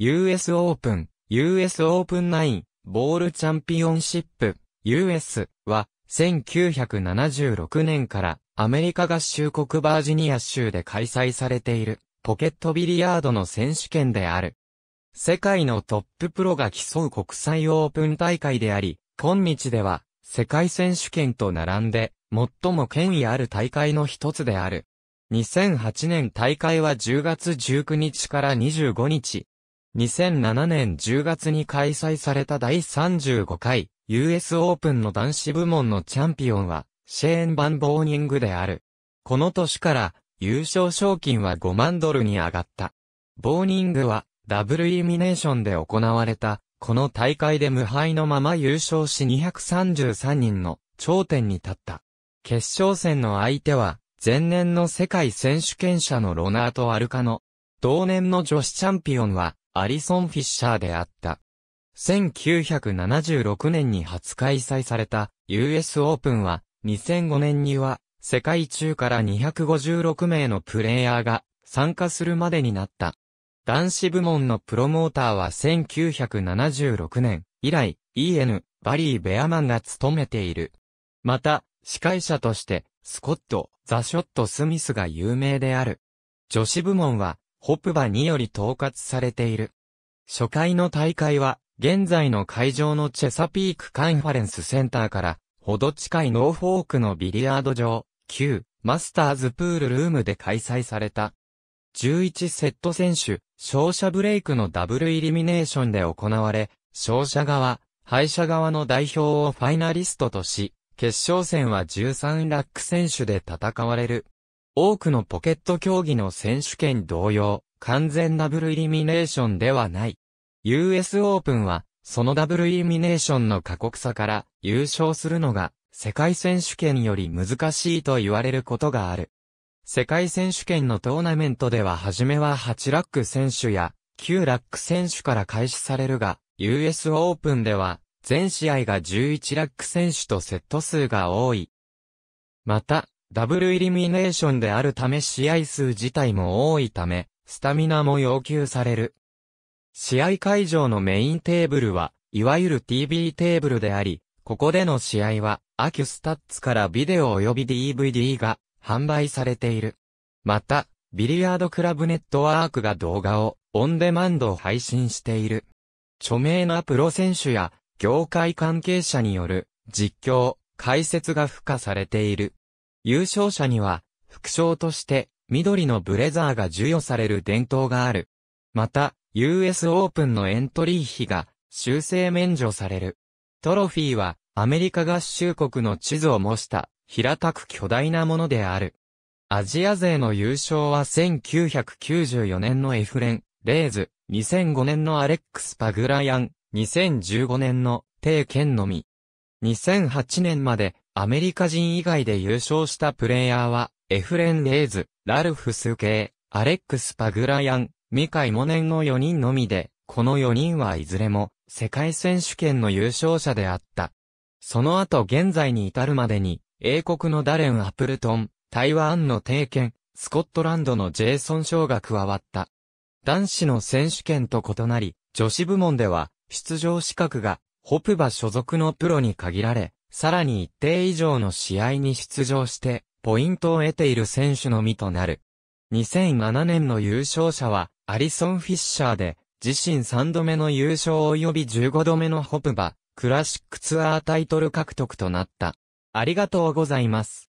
US オープン、US オープン9、ボールチャンピオンシップ、US は、1976年からアメリカ合衆国バージニア州で開催されているポケットビリヤードの選手権である。世界のトッププロが競う国際オープン大会であり、今日では世界選手権と並んで最も権威ある大会の一つである。2008年大会は10月19日から25日、2007年10月に開催された第35回 US オープンの男子部門のチャンピオンはシェーン・バン・ボーニングである。この年から優勝賞金は5万ドルに上がった。ボーニングはダブルイミネーションで行われたこの大会で無敗のまま優勝し233人の頂点に立った。決勝戦の相手は、前年の世界選手権者のロナート・アルカノ。同年の女子チャンピオンは、アリソン・フィッシャーであった。1976年に初開催された US オープンは2005年には世界中から256名のプレイヤーが参加するまでになった。男子部門のプロモーターは1976年以来 EN バリー・ベアマンが務めている。また、司会者としてスコット・ザ・ショット・スミスが有名である。女子部門はホプバにより統括されている。初回の大会は、現在の会場のチェサピークカンファレンスセンターから、ほど近いノーフォークのビリヤード場、旧、マスターズプールルームで開催された。11セット選手、勝者ブレイクのダブルイリミネーションで行われ、勝者側、敗者側の代表をファイナリストとし、決勝戦は13ラック選手で戦われる。多くのポケット競技の選手権同様、完全ダブルイリミネーションではない。US オープンは、そのダブルイリミネーションの過酷さから優勝するのが世界選手権より難しいと言われることがある。世界選手権のトーナメントでは初めは8ラック選手や9ラック選手から開始されるが、US オープンでは全試合が11ラック選手とセット数が多い。また、ダブルイリミネーションであるため試合数自体も多いため、スタミナも要求される。試合会場のメインテーブルは、いわゆる TV テーブルであり、ここでの試合は、アキュスタッツからビデオ及び DVD が販売されている。また、ビリヤードクラブネットワークが動画をオンデマンドを配信している。著名なプロ選手や業界関係者による実況、解説が付加されている。優勝者には、副賞として、緑のブレザーが授与される伝統がある。また、US オープンのエントリー費が、修正免除される。トロフィーは、アメリカ合衆国の地図を模した、平たく巨大なものである。アジア勢の優勝は1994年のエフレン、レーズ、2005年のアレックス・パグライアン、2015年の、テイケンのみ。2008年まで、アメリカ人以外で優勝したプレイヤーは、エフレン・レイズ、ラルフ・スケー、アレックス・パグラヤン、ミカイ・モネンの4人のみで、この4人はいずれも、世界選手権の優勝者であった。その後現在に至るまでに、英国のダレン・アプルトン、台湾の帝剣、スコットランドのジェイソン・ショーが加わった。男子の選手権と異なり、女子部門では、出場資格が、ホプバ所属のプロに限られ、さらに一定以上の試合に出場して、ポイントを得ている選手のみとなる。2007年の優勝者は、アリソン・フィッシャーで、自身3度目の優勝及び15度目のホプバ、クラシックツアータイトル獲得となった。ありがとうございます。